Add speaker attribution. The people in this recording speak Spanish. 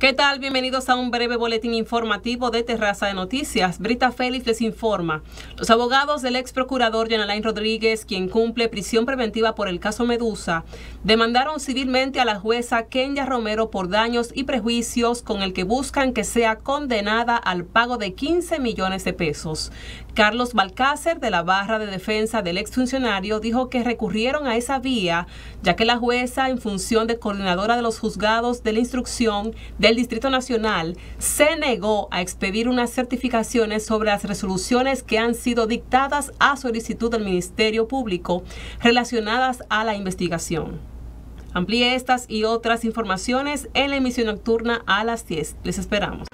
Speaker 1: ¿Qué tal? Bienvenidos a un breve boletín informativo de Terraza de Noticias. Brita Félix les informa. Los abogados del ex procurador Jan Rodríguez, quien cumple prisión preventiva por el caso Medusa, demandaron civilmente a la jueza Kenya Romero por daños y prejuicios con el que buscan que sea condenada al pago de 15 millones de pesos. Carlos Balcácer, de la barra de defensa del exfuncionario, dijo que recurrieron a esa vía, ya que la jueza, en función de coordinadora de los juzgados de la instrucción, de el Distrito Nacional se negó a expedir unas certificaciones sobre las resoluciones que han sido dictadas a solicitud del Ministerio Público relacionadas a la investigación. Amplíe estas y otras informaciones en la emisión nocturna a las 10. Les esperamos.